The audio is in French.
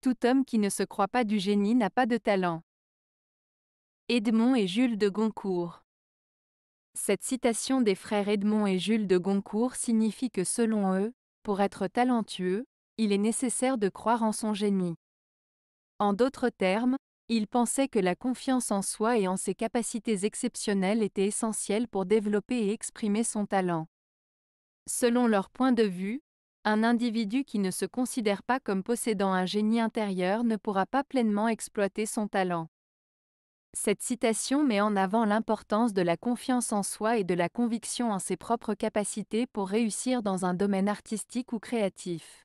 Tout homme qui ne se croit pas du génie n'a pas de talent. Edmond et Jules de Goncourt. Cette citation des frères Edmond et Jules de Goncourt signifie que selon eux, pour être talentueux, il est nécessaire de croire en son génie. En d'autres termes, ils pensaient que la confiance en soi et en ses capacités exceptionnelles était essentielle pour développer et exprimer son talent. Selon leur point de vue, un individu qui ne se considère pas comme possédant un génie intérieur ne pourra pas pleinement exploiter son talent. Cette citation met en avant l'importance de la confiance en soi et de la conviction en ses propres capacités pour réussir dans un domaine artistique ou créatif.